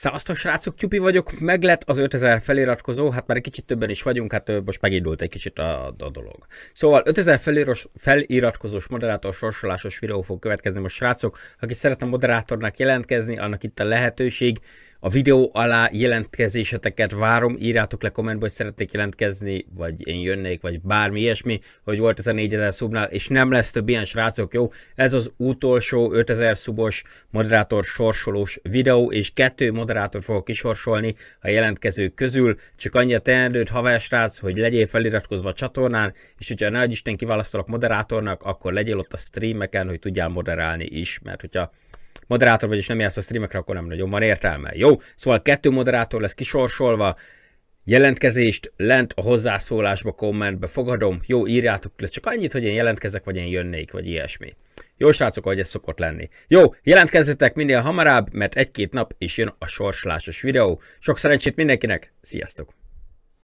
Szevasztok srácok, Tyupi vagyok, meg lett az 5000 feliratkozó, hát már egy kicsit többen is vagyunk, hát most megindult egy kicsit a, a dolog. Szóval 5000 feliros, feliratkozós moderátor sorsolásos videó fog következni most srácok, aki szeretne moderátornak jelentkezni, annak itt a lehetőség, a videó alá jelentkezéseteket várom, írjátok le kommentbe, hogy szeretnék jelentkezni, vagy én jönnék, vagy bármi ilyesmi, hogy volt ez a 4000 szubnál, és nem lesz több ilyen srácok, jó? Ez az utolsó 5000 szubos moderátor sorsolós videó, és kettő moderátor fogok kisorsolni a jelentkezők közül, csak annyi a teendőd, haver srác, hogy legyél feliratkozva a csatornán, és hogyha nagy Isten kiválasztalak moderátornak, akkor legyél ott a streameken, hogy tudjál moderálni is, mert hogyha moderátor vagy, és nem jelsz a streamekre, akkor nem nagyon van értelme. Jó? Szóval kettő moderátor lesz kisorsolva, jelentkezést lent a hozzászólásba, kommentbe fogadom, jó, írjátok le, csak annyit, hogy én jelentkezek, vagy én jönnék, vagy ilyesmi. Jó, srácok, ahogy ez szokott lenni. Jó, jelentkezzetek minél hamarabb, mert egy-két nap és jön a sorslásos videó. Sok szerencsét mindenkinek, sziasztok!